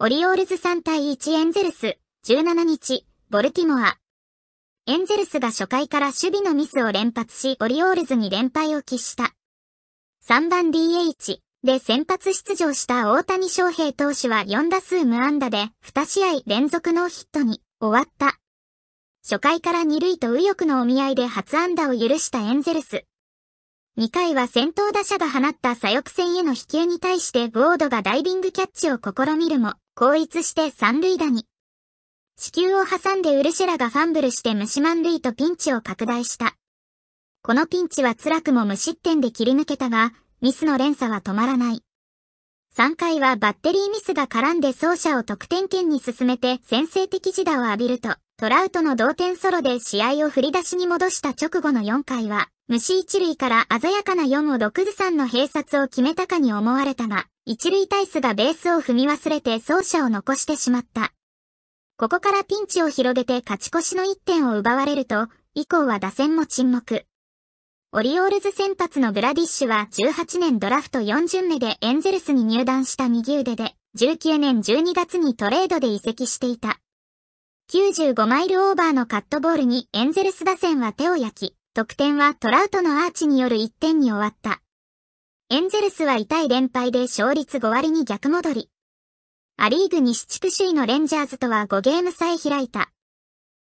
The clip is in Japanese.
オリオールズ3対1エンゼルス、17日、ボルティモア。エンゼルスが初回から守備のミスを連発し、オリオールズに連敗を喫した。3番 DH で先発出場した大谷翔平投手は4打数無安打で2試合連続ノーヒットに終わった。初回から2塁と右翼のお見合いで初安打を許したエンゼルス。2回は先頭打者が放った左翼戦への飛球に対してウードがダイビングキャッチを試みるも、後逸して三塁打に。死球を挟んでウルシェラがファンブルして虫満塁とピンチを拡大した。このピンチは辛くも無失点で切り抜けたが、ミスの連鎖は止まらない。3回はバッテリーミスが絡んで走者を得点圏に進めて先制的自打を浴びると、トラウトの同点ソロで試合を振り出しに戻した直後の4回は、虫一塁から鮮やかな4を6自さんの併殺を決めたかに思われたが、一塁タイスがベースを踏み忘れて走者を残してしまった。ここからピンチを広げて勝ち越しの1点を奪われると、以降は打線も沈黙。オリオールズ先発のグラディッシュは18年ドラフト4巡目でエンゼルスに入団した右腕で、19年12月にトレードで移籍していた。95マイルオーバーのカットボールにエンゼルス打線は手を焼き、得点はトラウトのアーチによる1点に終わった。エンゼルスは痛い連敗で勝率5割に逆戻り。アリーグ西地区首位のレンジャーズとは5ゲーム差へ開いた。